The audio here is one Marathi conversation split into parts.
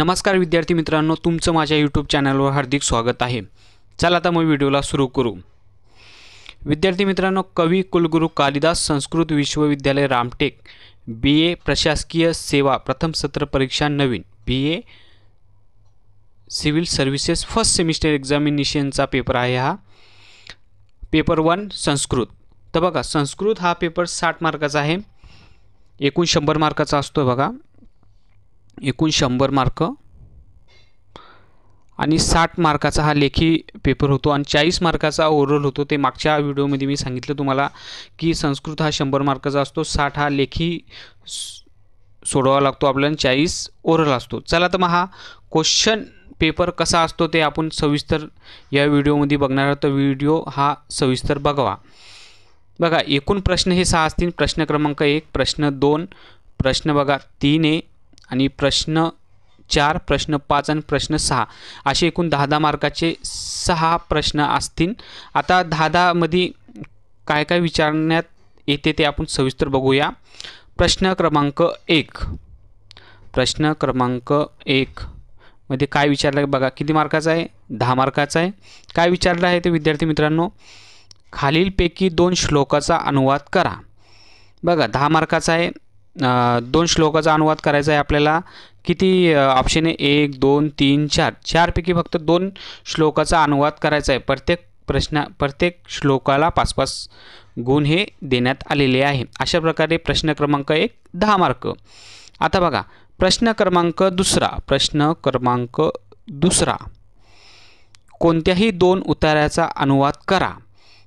नमस्कार विद्यार्थी मित्रांनो तुमचं माझ्या यूट्यूब चॅनलवर हार्दिक स्वागत आहे चला आता मी व्हिडिओला सुरू करू विद्यार्थी मित्रांनो कवी कुलगुरू कालिदास संस्कृत विश्वविद्यालय रामटेक बी ए प्रशासकीय सेवा प्रथम सत्र परीक्षा नवीन B A civil services first semester एक्झामिनेशनचा पेपर आहे हा पेपर वन संस्कृत तर बघा संस्कृत हा पेपर साठ मार्काचा आहे एकूण शंभर मार्काचा असतो बघा एकूण शंभर मार्क आणि साठ मार्काचा हा लेखी पेपर होतो आणि चाळीस मार्काचा ओरल होतो ते मागच्या व्हिडिओमध्ये मी सांगितलं तुम्हाला की संस्कृत हा शंभर मार्काचा असतो साठ हा लेखी सोडवावा लागतो आपल्याला चाळीस ओरल असतो चला तर मग हा क्वेश्चन पेपर कसा असतो ते आपण सविस्तर या व्हिडिओमध्ये बघणार आहोत तर व्हिडिओ हा सविस्तर बघावा बघा एकूण प्रश्न हे सहा असतील प्रश्न क्रमांक एक प्रश्न दोन प्रश्न बघा तीन ए आणि प्रश्न चार प्रश्न पाच आणि प्रश्न सहा असे एकूण दहा दहा मार्काचे सहा प्रश्न असतील आता दहा दहामध्ये काय काय विचारण्यात येते ते आपण सविस्तर बघूया प्रश्न क्रमांक एक प्रश्न क्रमांक एक मध्ये काय विचारलं आहे बघा किती मार्काचा आहे दहा मार्काचा आहे काय विचारलं आहे ते विद्यार्थी मित्रांनो खालीलपैकी दोन श्लोकाचा अनुवाद करा बघा दहा मार्काचा आहे दोन श्लोकाचा अनुवाद करायचा आहे आपल्याला किती ऑप्शन आहे एक दोन तीन चार चारपैकी फक्त दोन श्लोकाचा अनुवाद करायचा आहे प्रत्येक प्रश्ना प्रत्येक श्लोकाला पाच पाच गुण हे देण्यात आलेले आहे अशा प्रकारे प्रश्न क्रमांक एक दहा मार्क आता बघा प्रश्न क्रमांक दुसरा प्रश्न क्रमांक दुसरा कोणत्याही दोन उताराचा अनुवाद करा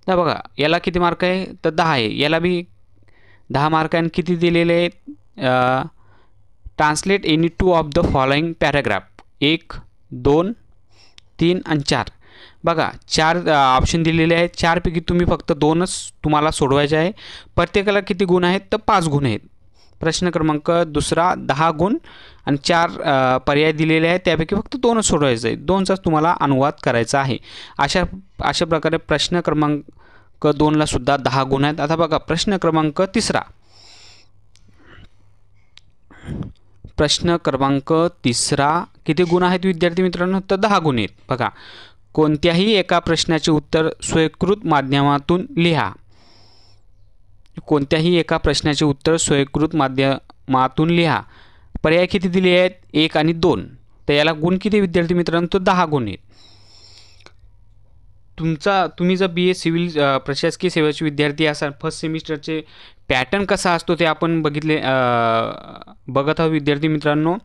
तर बघा याला किती मार्क आहे तर दहा आहे याला बी दहा मार्कांनी किती दिलेले आहेत translate any two of the following paragraph एक दोन तीन आणि चार बघा चार ऑप्शन दिलेले आहेत चारपैकी तुम्ही फक्त दोनच तुम्हाला सोडवायचे आहे प्रत्येकाला किती गुण आहेत तर पाच गुण आहेत प्रश्न क्रमांक दुसरा दहा गुण आणि चार पर्याय दिलेले आहेत त्यापैकी फक्त दोनच सोडवायचं आहे दोनचाच तुम्हाला अनुवाद करायचा आहे अशा अशा प्रकारे प्रश्न क्रमांक क दोनला सुद्धा दहा गुण आहेत आता बघा प्रश्न क्रमांक तिसरा प्रश्न क्रमांक तिसरा किती गुण आहेत विद्यार्थी मित्रांनो तर दहा गुण आहेत बघा कोणत्याही एका प्रश्नाचे उत्तर स्वीकृत माध्यमातून लिहा कोणत्याही एका प्रश्नाचे उत्तर स्वीकृत माध्यमातून लिहा पर्याय किती दिले आहेत एक आणि दोन तर याला गुण किती विद्यार्थी मित्रांनो तो दहा गुण आहेत तुमचा तुम्ही जर बी ए सिव्हिल प्रशासकीय सेवेचे विद्यार्थी असाल फर्स्ट सेमिस्टरचे पॅटर्न कसा असतो ते आपण बघितले बघत आहोत विद्यार्थी मित्रांनो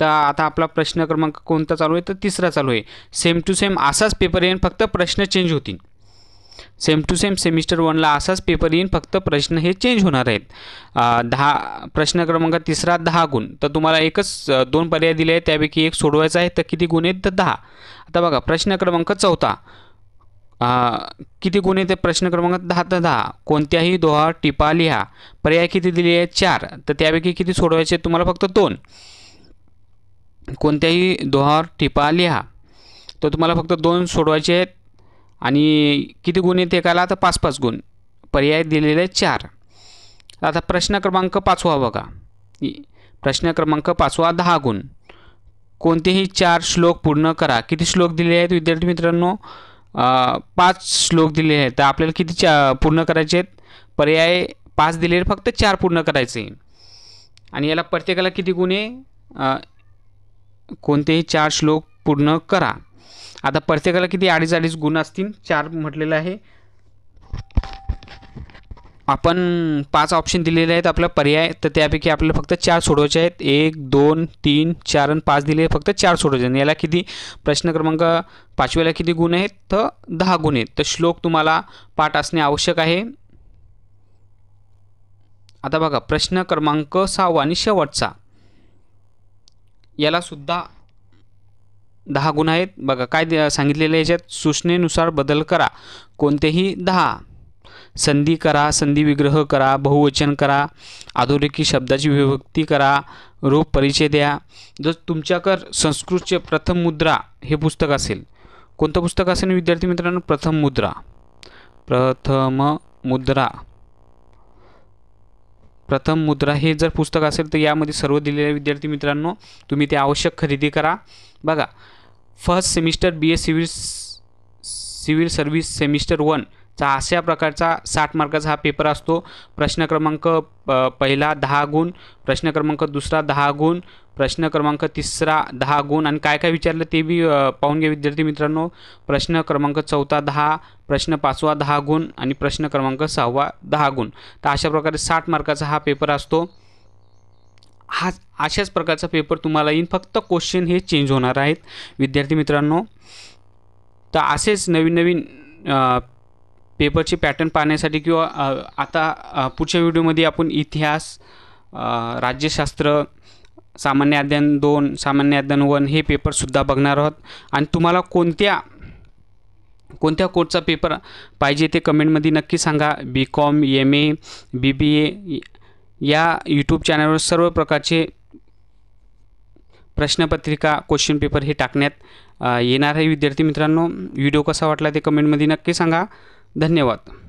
तर आता आपला प्रश्न क्रमांक कोणता चालू आहे तर तिसरा चालू आहे सेम टू सेम असाच पेपर येईन फक्त प्रश्न चेंज होतील सेम टू सेम सेमिस्टर वनला असाच पेपर येईन फक्त प्रश्न हे चेंज होणार आहेत दहा प्रश्न क्रमांक तिसरा दहा गुण तर तुम्हाला एकच दोन पर्याय दिले आहेत त्यापैकी एक सोडवायचा आहे तर किती गुण आहेत तर दहा आता बघा प्रश्न क्रमांक चौथा किती गुण येते प्रश्न क्रमांक दहा तर दहा कोणत्याही दोहा टिपा लिहा पर्याय किती दिले आहेत चार तर त्यापैकी किती सोडवायचे तुम्हाला फक्त दोन कोणत्याही दोहावर टिपा लिहा तर तुम्हाला फक्त दोन सोडवायचे आहेत आणि किती गुण येते एकाला तर पाच पाच गुण पर्याय दिलेले आहेत चार आता प्रश्न क्रमांक पाचवा बघा प्रश्न क्रमांक पाचवा दहा गुण कोणतेही चार श्लोक पूर्ण करा किती श्लोक दिले आहेत विद्यार्थी मित्रांनो पाच श्लोक दिलेले आहेत तर आपल्याला किती चा पूर्ण करायचे आहेत पर्याय पाच दिलेले फक्त चार पूर्ण करायचे आणि याला प्रत्येकाला किती गुणे कोणतेही चार श्लोक पूर्ण करा आता प्रत्येकाला किती अडीच अडीच गुण असतील चार म्हटलेलं आहे आपण पाच ऑप्शन दिलेले आहेत आपला पर्याय तर त्यापैकी आपल्याला फक्त चार सोडवायचे आहेत एक दोन तीन चार आणि पाच दिले फक्त चार सोडवायचे आहेत याला किती प्रश्न क्रमांक पाचव्याला किती गुण आहेत तर दहा गुण आहेत तर श्लोक तुम्हाला पाठ असणे आवश्यक आहे आता बघा प्रश्न क्रमांक सहावा आणि शेवटचा यालासुद्धा दहा गुण आहेत बघा काय सांगितलेलं याच्यात सूचनेनुसार बदल करा कोणतेही दहा संधी करा संधी विग्रह करा बहुवचन करा आधोरेखी शब्दाची विभक्ती करा रूप परिचय द्या जर तुमच्याकर संस्कृतचे प्रथम मुद्रा हे पुस्तक असेल कोणतं पुस्तक असेल विद्यार्थी मित्रांनो प्रथम मुद्रा प्रथम मुद्रा प्रथम मुद्रा हे जर पुस्तक असेल तर यामध्ये सर्व दिलेल्या विद्यार्थी मित्रांनो तुम्ही ते आवश्यक खरेदी करा बघा first semester B A civil civil service semester one चा अशा प्रकारचा साठ मार्काचा हा पेपर असतो प्रश्न क्रमांक पहिला दहा गुण प्रश्न क्रमांक दुसरा दहा गुण प्रश्न क्रमांक तिसरा दहा गुण आणि काय काय विचारलं ते बी पाहून घ्या विद्यार्थी मित्रांनो प्रश्न क्रमांक चौथा दहा प्रश्न पाचवा दहा गुण आणि प्रश्न क्रमांक सहावा दहा गुण तर अशा प्रकारे साठ मार्काचा हा पेपर असतो हा अशाच प्रकारचा पेपर तुम्हाला येईन फक्त क्वेश्चन हे चेंज होणार आहेत विद्यार्थी मित्रांनो तर असेच नवीन नवीन पेपरचे पॅटर्न पाहण्यासाठी किंवा आता पुढच्या व्हिडिओमध्ये आपण इतिहास राज्यशास्त्र सामान्य अध्ययन दोन सामान्य अध्ययन वन हे पेपरसुद्धा बघणार आहोत आणि तुम्हाला कोणत्या कोणत्या कोर्सचा पेपर पाहिजे ते कमेंटमध्ये नक्की सांगा बी कॉम एम ए बी बी ए या यूट्यूब चॅनलवर सर्व प्रकारचे प्रश्नपत्रिका क्वेश्चन पेपर हे टाकण्यात येणार आहे विद्यार्थी मित्रांनो व्हिडिओ कसा वाटला ते कमेंटमध्ये नक्की सांगा धन्यवाद